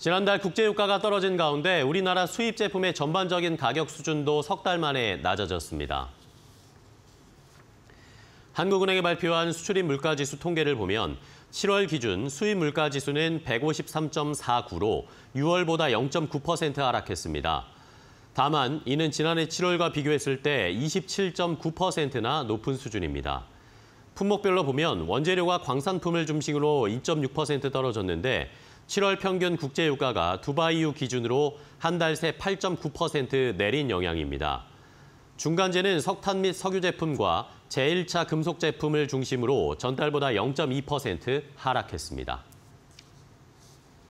지난달 국제유가가 떨어진 가운데 우리나라 수입 제품의 전반적인 가격 수준도 석 달 만에 낮아졌습니다. 한국은행이 발표한 수출입 물가지수 통계를 보면 7월 기준 수입 물가지수는 153.49로 6월보다 0.9% 하락했습니다. 다만 이는 지난해 7월과 비교했을 때 27.9%나 높은 수준입니다. 품목별로 보면 원재료가 광산품을 중심으로 2.6% 떨어졌는데 7월 평균 국제유가가 두바이 유 기준으로 한 달 새 8.9% 내린 영향입니다. 중간재는 석탄 및 석유 제품과 제1차 금속 제품을 중심으로 전달보다 0.2% 하락했습니다.